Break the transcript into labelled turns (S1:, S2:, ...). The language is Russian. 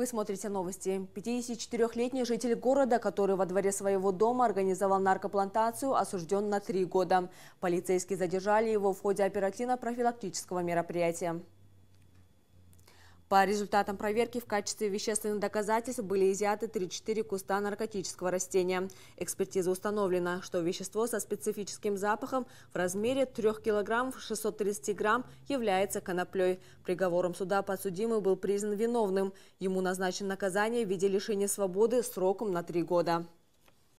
S1: Вы смотрите новости. 54-летний житель города, который во дворе своего дома организовал наркоплантацию, осужден на три года. Полицейские задержали его в ходе оперативно-профилактического мероприятия. По результатам проверки в качестве вещественных доказательств были изъяты 3-4 куста наркотического растения. Экспертиза установлена, что вещество со специфическим запахом в размере 3 кг 630 грамм является коноплей. Приговором суда подсудимый был признан виновным. Ему назначено наказание в виде лишения свободы сроком на 3 года.